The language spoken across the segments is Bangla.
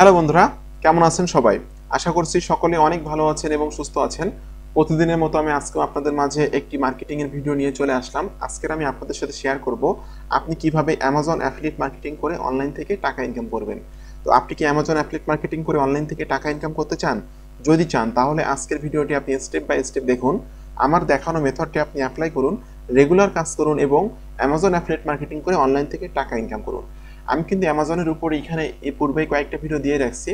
হ্যালো বন্ধুরা কেমন আছেন সবাই আশা করছি সকলে অনেক ভালো আছেন এবং সুস্থ আছেন প্রতিদিনের মতো আমি আজকেও আপনাদের মাঝে একটি মার্কেটিংয়ের ভিডিও নিয়ে চলে আসলাম আজকের আমি আপনাদের সাথে শেয়ার করব আপনি কিভাবে অ্যামাজন অ্যাফিলিট মার্কেটিং করে অনলাইন থেকে টাকা ইনকাম করবেন তো আপনি কি অ্যামাজন অ্যাফিলিট মার্কেটিং করে অনলাইন থেকে টাকা ইনকাম করতে চান যদি চান তাহলে আজকের ভিডিওটি আপনি স্টেপ বাই স্টেপ দেখুন আমার দেখানো মেথডটি আপনি অ্যাপ্লাই করুন রেগুলার কাজ করুন এবং অ্যামাজন অ্যাফিলিট মার্কেটিং করে অনলাইন থেকে টাকা ইনকাম করুন আমি কিন্তু অ্যামাজনের উপর এখানে এ পূর্বেই কয়েকটা ভিডিও দিয়ে রাখছি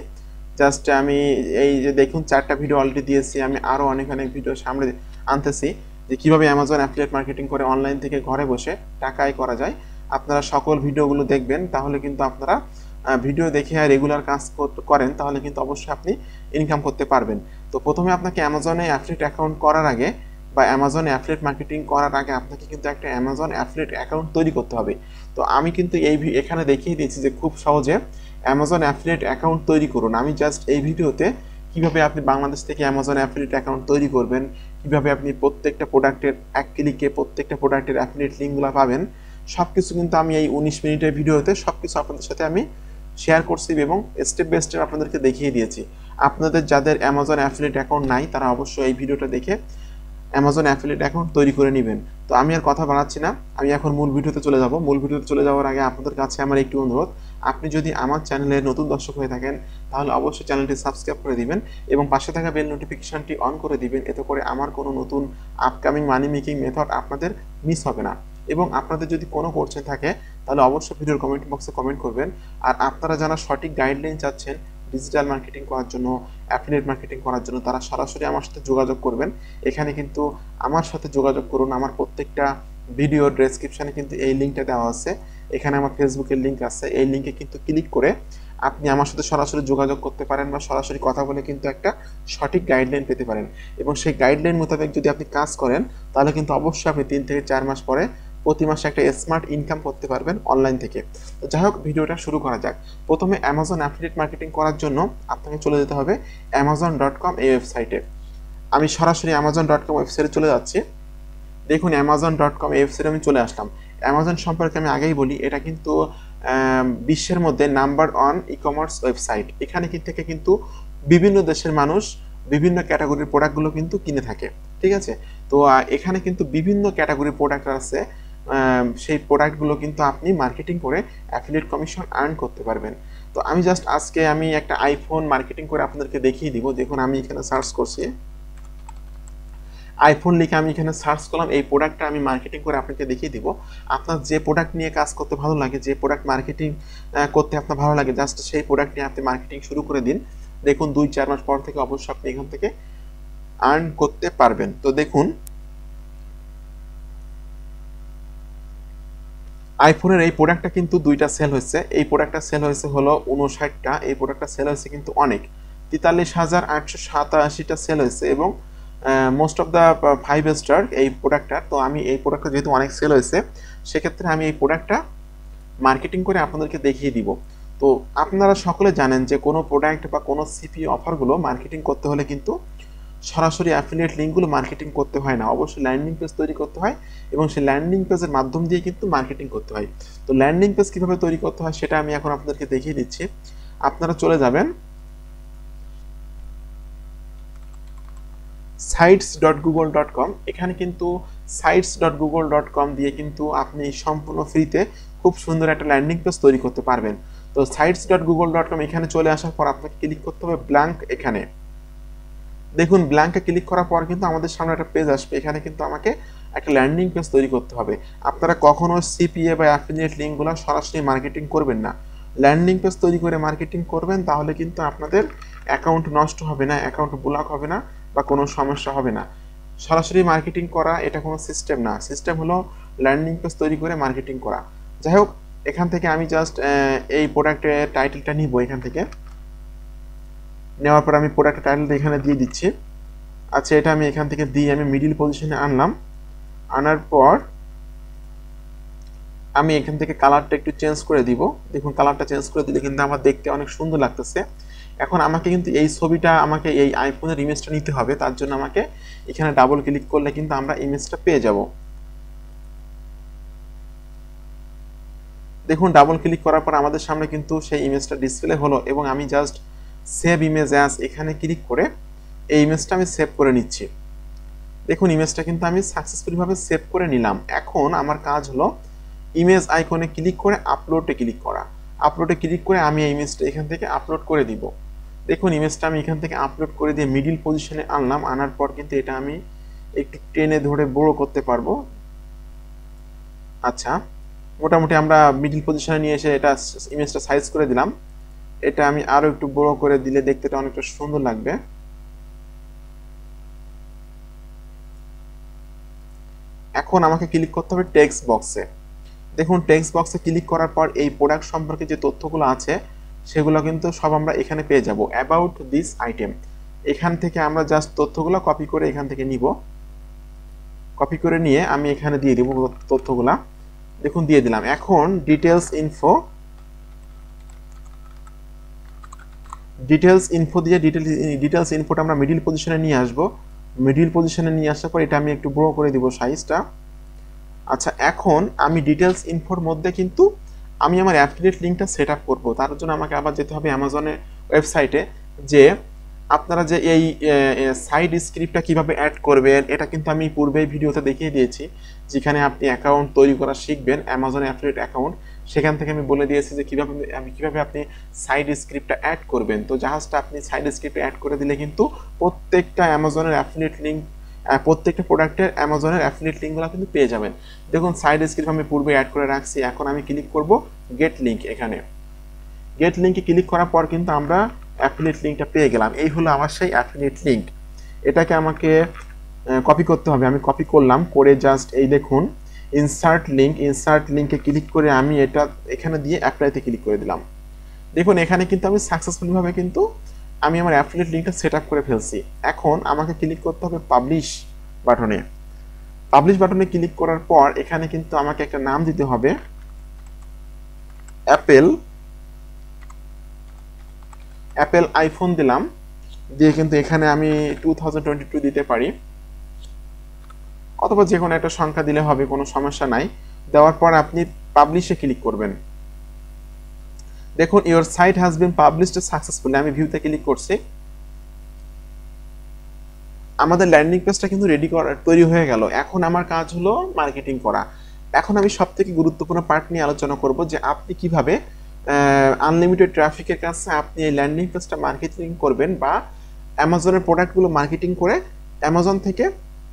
জাস্ট আমি এই যে দেখুন চারটা ভিডিও অলরেডি দিয়েছি আমি আরও অনেক অনেক ভিডিও সামনে আনতেছি যে কীভাবে অ্যামাজন অ্যাফিলিয়েট মার্কেটিং করে অনলাইন থেকে ঘরে বসে টাকায় করা যায় আপনারা সকল ভিডিওগুলো দেখবেন তাহলে কিন্তু আপনারা ভিডিও দেখে রেগুলার কাজ করেন তাহলে কিন্তু অবশ্যই আপনি ইনকাম করতে পারবেন তো প্রথমে আপনাকে অ্যামাজনে অ্যাফিলিয়েট অ্যাকাউন্ট করার আগে বা অ্যামাজন অ্যাফলেট মার্কেটিং করার আগে আপনাকে কিন্তু একটা অ্যামাজন অ্যাফলেট অ্যাকাউন্ট তৈরি করতে হবে তো আমি কিন্তু এই এখানে দেখিয়ে দিয়েছি যে খুব সহজে অ্যামাজন অ্যাফলেট অ্যাকাউন্ট তৈরি করুন আমি জাস্ট এই ভিডিওতে কীভাবে আপনি বাংলাদেশ থেকে অ্যামাজন অ্যাফলেট অ্যাকাউন্ট তৈরি করবেন কিভাবে আপনি প্রত্যেকটা প্রোডাক্টের এক ক্লিকে প্রত্যেকটা প্রোডাক্টের অ্যাফলেট লিঙ্কগুলো পাবেন সব কিছু কিন্তু আমি এই উনিশ মিনিটের ভিডিওতে সব কিছু আপনাদের সাথে আমি শেয়ার করছি এবং স্টেপ বাই স্টেপ আপনাদেরকে দেখিয়ে দিয়েছি আপনাদের যাদের অ্যামাজন অ্যাফলেট অ্যাকাউন্ট নাই তারা অবশ্যই এই ভিডিওটা দেখে অ্যামাজন অ্যাফিলেট অ্যাকাউন্ট তৈরি করে নেবেন তো আমি আর কথা বাড়াচ্ছি না আমি এখন মূল ভিডিওতে চলে যাব মূল ভিডিওতে চলে যাওয়ার আগে আপনাদের কাছে আমার একটু অনুরোধ আপনি যদি আমার চ্যানেলে নতুন দর্শক হয়ে থাকেন তাহলে অবশ্যই চ্যানেলটি সাবস্ক্রাইব করে দিবেন এবং পাশে থাকা বেল নোটিফিকেশনটি অন করে দিবেন এতে করে আমার কোনো নতুন আপকামিং মানি মেকিং মেথড আপনাদের মিস হবে না এবং আপনাদের যদি কোনো কোর্সে থাকে তাহলে অবশ্যই ভিডিওর কমেন্ট বক্সে কমেন্ট করবেন আর আপনারা যারা সঠিক গাইডলাইন চাচ্ছেন ডিজিটাল মার্কেটিং করার জন্য অ্যাফিলিয়েট মার্কেটিং করার জন্য তারা সরাসরি আমার সাথে যোগাযোগ করবেন এখানে কিন্তু আমার সাথে যোগাযোগ করুন আমার প্রত্যেকটা ভিডিও ডেসক্রিপশানে কিন্তু এই লিঙ্কটা দেওয়া আছে এখানে আমার ফেসবুকের লিঙ্ক আছে এই লিঙ্কে কিন্তু ক্লিক করে আপনি আমার সাথে সরাসরি যোগাযোগ করতে পারেন বা সরাসরি কথা বলে কিন্তু একটা সঠিক গাইডলাইন পেতে পারেন এবং সেই গাইডলাইন মোতাবেক যদি আপনি কাজ করেন তাহলে কিন্তু অবশ্যই আপনি তিন থেকে চার মাস পরে প্রতি মাসে একটা স্মার্ট ইনকাম করতে পারবেন অনলাইন থেকে তো যাই হোক ভিডিওটা শুরু করা যাক প্রথমে অ্যামাজন অ্যাফিলিয়েট মার্কেটিং করার জন্য আপনাকে চলে যেতে হবে অ্যামাজন ডট কম এই ওয়েবসাইটে আমি সরাসরি অ্যামাজন ডট কম ওয়েবসাইটে চলে যাচ্ছি দেখুন অ্যামাজন ডট কম এই ওয়েবসাইটে আমি চলে আসলাম অ্যামাজন সম্পর্কে আমি আগেই বলি এটা কিন্তু বিশ্বের মধ্যে number one e commerce website এখানে থেকে কিন্তু বিভিন্ন দেশের মানুষ বিভিন্ন ক্যাটাগরির প্রোডাক্টগুলো কিন্তু কিনে থাকে ঠিক আছে তো এখানে কিন্তু বিভিন্ন ক্যাটাগরির প্রোডাক্ট আছে সেই প্রোডাক্টগুলো কিন্তু আপনি মার্কেটিং করে অ্যাফিলিয়েট কমিশন আর্ন করতে পারবেন তো আমি জাস্ট আজকে আমি একটা আইফোন মার্কেটিং করে আপনাদেরকে দেখিয়ে দিব দেখুন আমি এখানে সার্চ করছি আইফোন লিখে আমি এখানে সার্চ করলাম এই প্রোডাক্টটা আমি মার্কেটিং করে আপনাকে দেখিয়ে দিব আপনার যে প্রোডাক্ট নিয়ে কাজ করতে ভালো লাগে যে প্রোডাক্ট মার্কেটিং করতে আপনার ভালো লাগে জাস্ট সেই প্রোডাক্ট নিয়ে আপনি মার্কেটিং শুরু করে দিন দেখুন দুই চার মাস পর থেকে অবশ্যই আপনি এখান থেকে আর্ন করতে পারবেন তো দেখুন আইফোনের এই প্রোডাক্টটা কিন্তু দুইটা সেল হয়েছে এই প্রোডাক্টটা সেল হয়েছে হলো উনষাটটা এই প্রোডাক্টটা সেল হয়েছে কিন্তু অনেক তেতাল্লিশ হাজার আটশো সাতাশিটা সেল হয়েছে এবং most of the five star এই প্রোডাক্টটার তো আমি এই প্রোডাক্টটা যেহেতু অনেক সেল হয়েছে সেক্ষেত্রে আমি এই প্রোডাক্টটা মার্কেটিং করে আপনাদেরকে দেখিয়ে দিব তো আপনারা সকলে জানেন যে কোনো প্রোডাক্ট বা কোনো সিপি অফারগুলো মার্কেটিং করতে হলে কিন্তু সরাসরি অ্যাফিলিয়েট লিঙ্কগুলো মার্কেটিং করতে হয় না অবশ্যই ল্যান্ডিং পেজ তৈরি করতে হয় এবং সেই ল্যান্ডিং পেজের মাধ্যম দিয়ে কিন্তু মার্কেটিং করতে হয় তো ল্যান্ডিং পেজ কীভাবে তৈরি করতে হয় সেটা আমি এখন আপনাদেরকে দেখিয়ে দিচ্ছি আপনারা চলে যাবেন sites dot Google dot com এখানে কিন্তু sites dot Google dot com দিয়ে কিন্তু আপনি সম্পূর্ণ ফ্রিতে খুব সুন্দর একটা ল্যান্ডিং পেজ তৈরি করতে পারবেন তো sites dot Google dot com এখানে চলে আসার পর আপনাকে ক্লিক করতে হবে ব্ল্যাঙ্ক এখানে দেখুন ব্ল্যাঙ্কে ক্লিক করার পর কিন্তু আমাদের সামনে একটা পেজ আসবে এখানে কিন্তু আমাকে একটা ল্যান্ডিং পেজ তৈরি করতে হবে আপনারা কখনো সিপিএ বা অ্যাফিলিয়েট লিঙ্কগুলো সরাসরি মার্কেটিং করবেন না ল্যান্ডিং পেজ তৈরি করে মার্কেটিং করবেন তাহলে কিন্তু আপনাদের অ্যাকাউন্ট নষ্ট হবে না অ্যাকাউন্ট ব্লক হবে না বা কোনো সমস্যা হবে না সরাসরি মার্কেটিং করা এটা কোনো সিস্টেম না সিস্টেম হলো ল্যান্ডিং পেজ তৈরি করে মার্কেটিং করা যাই হোক এখান থেকে আমি জাস্ট এই প্রোডাক্টের টাইটেলটা নিব এখান থেকে নেওয়ার পর আমি প্রোডাক্ট টাইটেলটা এখানে দিয়ে দিচ্ছি আচ্ছা এটা আমি এখান থেকে দিয়ে আমি মিডিল পজিশনে আনলাম আনার পর আমি এখান থেকে কালারটা একটু চেঞ্জ করে দিব দেখুন কালারটা চেঞ্জ করে দিলে কিন্তু আমার দেখতে অনেক সুন্দর লাগতেছে এখন আমাকে কিন্তু এই ছবিটা আমাকে এই আইফোনের ইমেজটা নিতে হবে তার জন্য আমাকে এখানে ডাবল ক্লিক করলে কিন্তু আমরা ইমেজটা পেয়ে যাব দেখুন ডাবল ক্লিক করার পর আমাদের সামনে কিন্তু সেই ইমেজটা ডিসপ্লে হলো এবং আমি জাস্ট সেভ ইমেজ অ্যাজ এখানে ক্লিক করে এই ইমেজটা আমি সেভ করে নিচ্ছি দেখুন ইমেজটা কিন্তু আমি সাকসেসফুলিভাবে সেভ করে নিলাম এখন আমার কাজ হলো ইমেজ আইকনে ক্লিক করে আপলোডে ক্লিক করা আপলোডে ক্লিক করে আমি এই ইমেজটা এখান থেকে আপলোড করে দিব দেখুন ইমেজটা আমি এখান থেকে আপলোড করে দিয়ে মিডিল পজিশনে আনলাম আনার পর কিন্তু এটা আমি একটু ট্রেনে ধরে বড় করতে পারবো আচ্ছা মোটামুটি আমরা মিডিল পজিশনে নিয়ে এসে এটা ইমেজটা সাইজ করে দিলাম এটা আমি আরো একটু বড় করে দিলে দেখতে অনেকটা সুন্দর লাগবে এখন আমাকে ক্লিক করতে হবে টেক্সট বক্সে দেখুন টেক্সট বক্সে ক্লিক করার পর এই প্রোডাক্ট সম্পর্কে যে তথ্যগুলো আছে সেগুলো কিন্তু সব আমরা এখানে পেয়ে যাব অ্যাবাউট দিস আইটেম এখান থেকে আমরা জাস্ট তথ্যগুলো কপি করে এখান থেকে নিব কপি করে নিয়ে আমি এখানে দিয়ে দিব তথ্যগুলা দেখুন দিয়ে দিলাম এখন ডিটেলস ইনফো ডিটেলস ইনফো দিয়ে ডিটেলস ডিটেলস ইনফোটা আমরা মিডিল পজিশনে নিয়ে আসব মিডিল পজিশনে নিয়ে আসার পর এটা আমি একটু বড় করে দিব সাইজটা আচ্ছা এখন আমি ডিটেলস ইনফোর মধ্যে কিন্তু আমি আমার অ্যাফিলিয়েট লিঙ্কটা সেট আপ করবো তার জন্য আমাকে আবার যেতে হবে অ্যামাজনের ওয়েবসাইটে যে আপনারা যে এই সাইড স্ক্রিপ্টটা কিভাবে অ্যাড করবেন এটা কিন্তু আমি পূর্বেই ভিডিওতে দেখিয়ে দিয়েছি যেখানে আপনি অ্যাকাউন্ট তৈরি করা শিখবেন অ্যামাজন অ্যাফিলিয়েট অ্যাকাউন্ট সেখান থেকে আমি বলে দিয়েছি যে কীভাবে আমি কীভাবে আপনি সাইড স্ক্রিপ্টটা অ্যাড করবেন তো জাহাজটা আপনি সাইড স্ক্রিপ্টে অ্যাড করে দিলে কিন্তু প্রত্যেকটা অ্যামাজনের অ্যাফিলিয়েট লিঙ্ক প্রত্যেকটা প্রোডাক্টের অ্যামাজনের অ্যাফিলিয়েট লিঙ্কগুলো কিন্তু পেয়ে যাবেন দেখুন সাইড স্ক্রিপ্ট আমি পূর্বে অ্যাড করে রাখছি এখন আমি ক্লিক করব গেট লিঙ্ক এখানে গেট লিঙ্কে ক্লিক করার পর কিন্তু আমরা অ্যাফিলিয়েট লিঙ্কটা পেয়ে গেলাম এই হলো আমার সেই অ্যাফিলিয়েট লিঙ্ক এটাকে আমাকে কপি করতে হবে আমি কপি করলাম করে জাস্ট এই দেখুন ইনসার্ট লিঙ্ক ইনসার্ট লিঙ্কে ক্লিক করে আমি এটা এখানে দিয়ে অ্যাপ্লাইতে ক্লিক করে দিলাম দেখুন এখানে কিন্তু আমি সাকসেসফুলিভাবে কিন্তু আমি আমার অ্যাফিলিয়েট লিঙ্কটা সেট করে ফেলছি এখন আমাকে ক্লিক করতে হবে পাবলিশ বাটনে পাবলিশ বাটনে ক্লিক করার পর এখানে কিন্তু আমাকে একটা নাম দিতে হবে অ্যাপেল অ্যাপেল আইফোন দিলাম দিয়ে কিন্তু এখানে আমি টু দিতে পারি অথবা যে কোনো একটা সংখ্যা দিলে হবে কোনো সমস্যা নাই দেওয়ার পর আপনি পাবলিশে ক্লিক করবেন দেখুন your site has been published successfully আমি ভিউতে ক্লিক করছি আমাদের ল্যান্ডিং পেজটা কিন্তু রেডি করা তৈরি হয়ে গেল এখন আমার কাজ হলো মার্কেটিং করা এখন আমি সব থেকে গুরুত্বপূর্ণ পার্ট নিয়ে আলোচনা করব যে আপনি কিভাবে আনলিমিটেড ট্রাফিকের কাছে আপনি এই ল্যান্ডিং পেজটা মার্কেটিং করবেন বা অ্যামাজনের প্রোডাক্টগুলো মার্কেটিং করে অ্যামাজন থেকে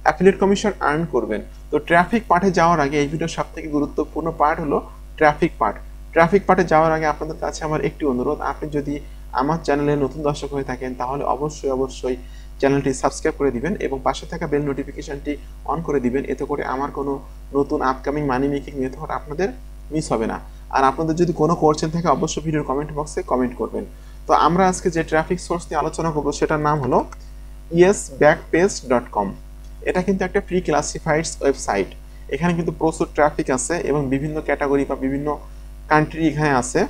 অ্যাফিলিয়েট কমিশন আর্ন করবেন তো ট্রাফিক পার্টে যাওয়ার আগে এই ভিডিওর থেকে গুরুত্বপূর্ণ পার্ট হলো ট্রাফিক পার্ট ট্রাফিক পার্টে যাওয়ার আগে আপনাদের কাছে আমার একটি অনুরোধ আপনি যদি আমার চ্যানেলে নতুন দর্শক হয়ে থাকেন তাহলে অবশ্যই অবশ্যই চ্যানেলটি সাবস্ক্রাইব করে দিবেন এবং পাশে থাকা বেল নোটিফিকেশনটি অন করে দিবেন এতে করে আমার কোনো নতুন আপকামিং মানি মেকিং মেথড আপনাদের মিস হবে না আর আপনাদের যদি কোনো কোয়েশ্চেন থাকে অবশ্যই ভিডিওর কমেন্ট বক্সে কমেন্ট করবেন তো আমরা আজকে যে ট্রাফিক সোর্স নিয়ে আলোচনা করবো সেটার নাম হলো yes back page dot com এটা কিন্তু একটা ফ্রি ক্লাসিফাইড ওয়েবসাইট এখানে কিন্তু প্রচুর ট্রাফিক আছে এবং বিভিন্ন ক্যাটাগরি বা বিভিন্ন কান্ট্রি এখানে আছে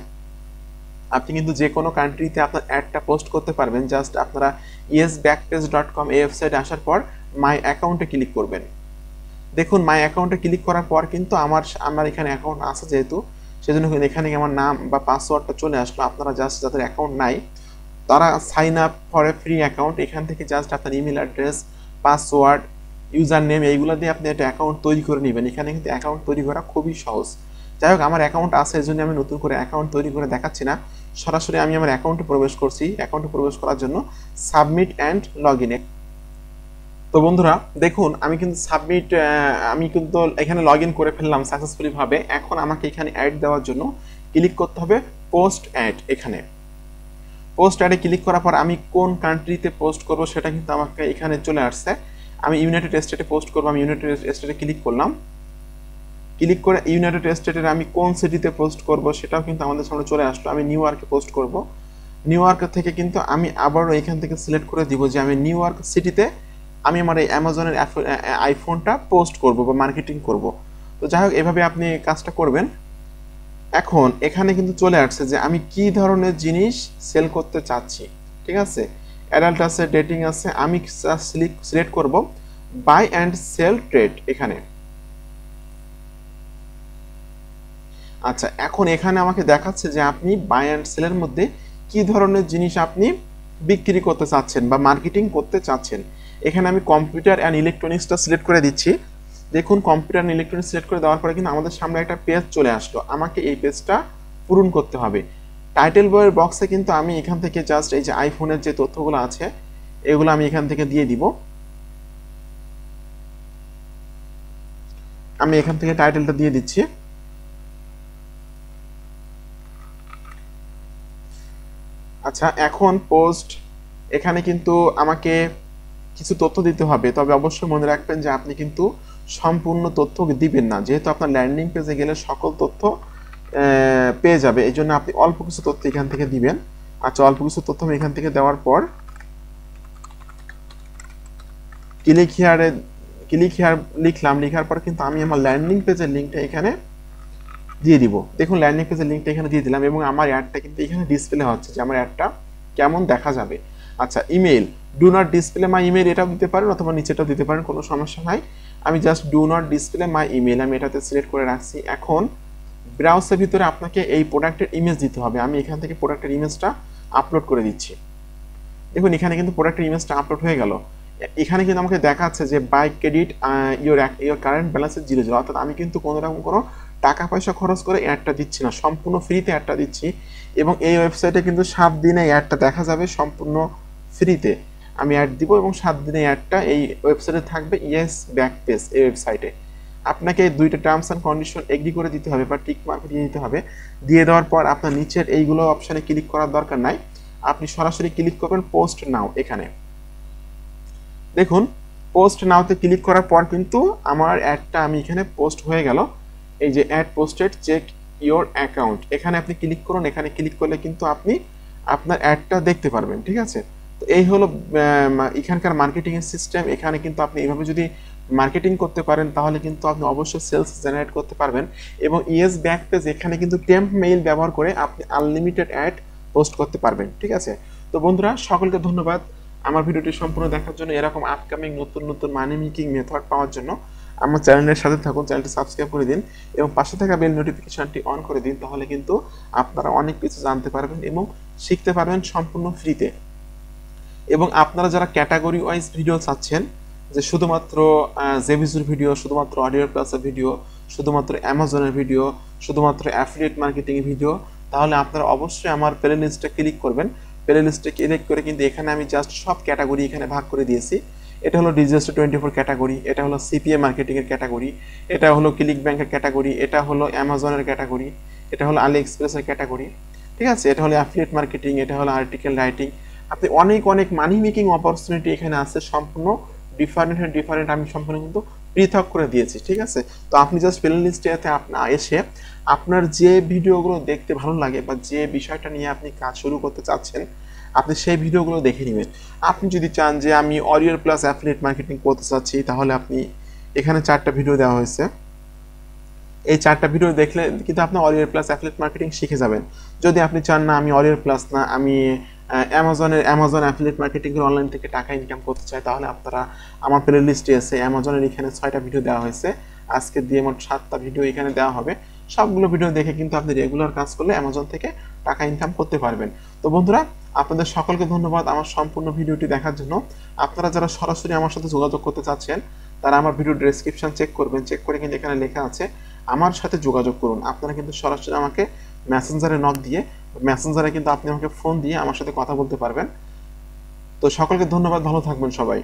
আপনি কিন্তু যে কোনো কান্ট্রিতে আপনার অ্যাডটা পোস্ট করতে পারবেন জাস্ট আপনারা ইয়েস ব্যাকপেজ ডট কম এই ওয়েবসাইটে আসার পর মাই অ্যাকাউন্টে ক্লিক করবেন দেখুন মাই অ্যাকাউন্টে ক্লিক করার পর কিন্তু আমার আমার এখানে অ্যাকাউন্ট আছে যেহেতু সেজন্য কিন্তু এখানে আমার নাম বা পাসওয়ার্ডটা চলে আসলো আপনারা জাস্ট যাদের অ্যাকাউন্ট নাই তারা sign up for a free account এখান থেকে জাস্ট আপনার email address password user name এইগুলো দিয়ে আপনি একটা অ্যাকাউন্ট তৈরি করে নেবেন এখানে কিন্তু অ্যাকাউন্ট তৈরি করা খুবই সহজ যাই হোক আমার অ্যাকাউন্ট আছে এই জন্য আমি নতুন করে অ্যাকাউন্ট তৈরি করে দেখাচ্ছি না সরাসরি আমি আমার অ্যাকাউন্টে প্রবেশ করছি অ্যাকাউন্টে প্রবেশ করার জন্য সাবমিট অ্যান্ড লগ ইনে তো বন্ধুরা দেখুন আমি কিন্তু সাবমিট আমি কিন্তু এখানে লগ ইন করে ফেললাম সাকসেসফুলিভাবে এখন আমাকে এখানে অ্যাড দেওয়ার জন্য ক্লিক করতে হবে পোস্ট অ্যাড এখানে পোস্ট অ্যাডে ক্লিক করার পর আমি কোন কান্ট্রিতে পোস্ট করব সেটা কিন্তু আমাকে এখানে চলে আসছে আমি ইউনাইটেড স্টেটে পোস্ট করবো আমি ইউনাইটেড স্টেটে ক্লিক করলাম ক্লিক করে ইউনাইটেড স্টেটের আমি কোন সিটিতে পোস্ট করব সেটাও কিন্তু আমাদের সামনে চলে আসলো আমি নিউ ইয়র্কে পোস্ট করব নিউ ইয়র্ক থেকে কিন্তু আমি আবারও এখান থেকে সিলেক্ট করে দিব যে আমি নিউ ইয়র্ক সিটিতে আমি আমার এই অ্যামাজনের আইফোনটা পোস্ট করব বা মার্কেটিং করব তো যাই হোক এভাবে আপনি কাজটা করবেন এখন এখানে কিন্তু চলে আসছে যে আমি কি ধরনের জিনিস সেল করতে চাচ্ছি ঠিক আছে অ্যাডাল্ট আছে ডেটিং আছে আমি সিলেক্ট করব বাই অ্যান্ড সেল ট্রেড এখানে আচ্ছা এখন এখানে আমাকে দেখাচ্ছে যে আপনি বাই অ্যান্ড সেলের মধ্যে কি ধরনের জিনিস আপনি বিক্রি করতে চাচ্ছেন বা মার্কেটিং করতে চাচ্ছেন এখানে আমি কম্পিউটার অ্যান্ড ইলেকট্রনিক্সটা সিলেক্ট করে দিচ্ছি দেখুন কম্পিউটার অ্যান্ড ইলেকট্রনিক্স সিলেক্ট করে দেওয়ার পরে কিন্তু আমাদের সামনে একটা পেজ চলে আসলো আমাকে এই পেজটা পূরণ করতে হবে টাইটেল বইয়ের বক্সে কিন্তু আমি এখান থেকে জাস্ট এই যে আইফোনের যে তথ্যগুলো আছে এগুলো আমি এখান থেকে দিয়ে দিব আমি এখান থেকে টাইটেলটা দিয়ে দিচ্ছি আচ্ছা এখন পোস্ট এখানে কিন্তু আমাকে কিছু তথ্য দিতে হবে তবে অবশ্যই মনে রাখবেন যে আপনি কিন্তু সম্পূর্ণ তথ্য দিবেন না যেহেতু আপনার ল্যান্ডিং পেজে গেলে সকল তথ্য পেয়ে যাবে এই জন্য আপনি অল্প কিছু তথ্য এখান থেকে দিবেন আচ্ছা অল্প কিছু তথ্য আমি এখান থেকে দেওয়ার পর ক্লিক হিয়ারে ক্লিক হিয়ার লিখলাম লেখার পর কিন্তু আমি আমার ল্যান্ডিং পেজের লিঙ্কটা এখানে দিয়ে দিব দেখুন ল্যান্ডিং পেজের লিঙ্কটা এখানে দিয়ে দিলাম এবং আমার অ্যাডটা কিন্তু এখানে ডিসপ্লে হচ্ছে যে আমার অ্যাডটা কেমন দেখা যাবে আচ্ছা email do not display my email এটাও দিতে পারেন অথবা নিচেটাও দিতে পারেন কোনো সমস্যা নাই আমি just do not display my email আমি এটাতে সিলেক্ট করে রাখছি এখন ব্রাউজের ভিতরে আপনাকে এই প্রোডাক্টের ইমেজ দিতে হবে আমি এখান থেকে প্রোডাক্টের ইমেজটা আপলোড করে দিচ্ছি দেখুন এখানে কিন্তু প্রোডাক্টের ইমেজটা আপলোড হয়ে গেল এখানে কিন্তু আমাকে দেখাচ্ছে যে buy credit your your current balance zero zero অর্থাৎ আমি কিন্তু কোনো রকম কোনো টাকা পয়সা খরচ করে অ্যাডটা দিচ্ছি না সম্পূর্ণ ফ্রিতে অ্যাডটা দিচ্ছি এবং এই ওয়েবসাইটে কিন্তু সাত দিনে অ্যাডটা দেখা যাবে সম্পূর্ণ ফ্রিতে আমি অ্যাড দিব এবং সাত দিনে অ্যাডটা এই ওয়েবসাইটে থাকবে ইয়েস ব্যাক পেজ এই ওয়েবসাইটে আপনাকে দুইটা টার্মস অ্যান্ড কন্ডিশন এগ্রি করে দিতে হবে বা টিক মার্ক দিয়ে দিতে হবে দিয়ে দেওয়ার পর আপনার নিচের এইগুলো অপশানে ক্লিক করার দরকার নাই আপনি সরাসরি ক্লিক করবেন পোস্ট নাও এখানে দেখুন পোস্ট নাওতে ক্লিক করার পর কিন্তু আমার অ্যাডটা আমি এখানে পোস্ট হয়ে গেল এই যে ad posted check your account এখানে আপনি ক্লিক করুন এখানে ক্লিক করলে কিন্তু আপনি আপনার অ্যাডটা দেখতে পারবেন ঠিক আছে তো এই হলো এখানকার মার্কেটিং সিস্টেম এখানে কিন্তু আপনি এভাবে যদি মার্কেটিং করতে পারেন তাহলে কিন্তু আপনি অবশ্যই সেলস জেনারেট করতে পারবেন এবং ইয়েস ব্যাক পেজ এখানে কিন্তু টেম্প মেইল ব্যবহার করে আপনি আনলিমিটেড অ্যাড পোস্ট করতে পারবেন ঠিক আছে তো বন্ধুরা সকলকে ধন্যবাদ আমার ভিডিওটি সম্পূর্ণ দেখার জন্য এরকম আপকামিং নতুন নতুন মানি মেকিং মেথড পাওয়ার জন্য আমার চ্যানেলের সাথে থাকুন চ্যানেলটি সাবস্ক্রাইব করে দিন এবং পাশে থাকা বেল নোটিফিকেশানটি অন করে দিন তাহলে কিন্তু আপনারা অনেক কিছু জানতে পারবেন এবং শিখতে পারবেন সম্পূর্ণ ফ্রিতে এবং আপনারা যারা ক্যাটাগরি ওয়াইজ ভিডিও চাচ্ছেন যে শুধুমাত্র জেভিজুর ভিডিও শুধুমাত্র অডিও প্লাসের ভিডিও শুধুমাত্র অ্যামাজনের ভিডিও শুধুমাত্র অ্যাফিলিয়েট মার্কেটিং ভিডিও তাহলে আপনারা অবশ্যই আমার প্লে লিস্টটা ক্লিক করবেন প্লে লিস্টে ক্লিক করে কিন্তু এখানে আমি জাস্ট সব ক্যাটাগরি এখানে ভাগ করে দিয়েছি এটা হলো ডিজিএসটি টোয়েন্টি ফোর ক্যাটাগরি এটা হলো সিপিএ মার্কেটিংয়ের ক্যাটাগরি এটা হলো ক্লিক ব্যাংকের ক্যাটাগরি এটা হলো অ্যামাজনের ক্যাটাগরি এটা হলো আলি এক্সপ্রেসের ক্যাটাগরি ঠিক আছে এটা হলো অ্যাফিলিয়েট মার্কেটিং এটা হলো আর্টিকেল রাইটিং আপনি অনেক অনেক মানি মেকিং অপরচুনিটি এখানে আছে সম্পূর্ণ ডিফারেন্ট ডিফারেন্ট আমি সম্পূর্ণ কিন্তু পৃথক করে দিয়েছি ঠিক আছে তো আপনি জাস্ট প্লে লিস্টটাতে আপনার এসে আপনার যে ভিডিওগুলো দেখতে ভালো লাগে বা যে বিষয়টা নিয়ে আপনি কাজ শুরু করতে চাচ্ছেন আপনি সেই ভিডিওগুলো দেখে নেবেন আপনি যদি চান যে আমি অরিয়র প্লাস অ্যাফিলিয়েট মার্কেটিং করতে চাচ্ছি তাহলে আপনি এখানে চারটা ভিডিও দেওয়া হয়েছে এই চারটা ভিডিও দেখলে কিন্তু আপনি অরিয়র প্লাস অ্যাফিলিয়েট মার্কেটিং শিখে যাবেন যদি আপনি চান না আমি অরিয়র প্লাস না আমি অ্যামাজনের অ্যামাজন অ্যাফিলিয়েট মার্কেটিংয়ের অনলাইন থেকে টাকা ইনকাম করতে চায় তাহলে আপনারা আমার প্লে লিস্টে এসে অ্যামাজনের এখানে ছয়টা ভিডিও দেওয়া হয়েছে আজকে দিয়ে মোট সাতটা ভিডিও এখানে দেওয়া হবে সবগুলো ভিডিও দেখে কিন্তু আপনি রেগুলার কাজ করলে অ্যামাজন থেকে টাকা ইনকাম করতে পারবেন তো বন্ধুরা আপনাদের সকলকে ধন্যবাদ আমার সম্পূর্ণ ভিডিওটি দেখার জন্য আপনারা যারা সরাসরি আমার সাথে যোগাযোগ করতে চাচ্ছেন তারা আমার ভিডিও ডিসক্রিপশান চেক করবেন চেক করে কিন্তু এখানে লেখা আছে আমার সাথে যোগাযোগ করুন আপনারা কিন্তু সরাসরি আমাকে মেসেঞ্জারে নক দিয়ে মেসেঞ্জারে কিন্তু আপনি আমাকে ফোন দিয়ে আমার সাথে কথা বলতে পারবেন তো সকলকে ধন্যবাদ ভালো থাকবেন সবাই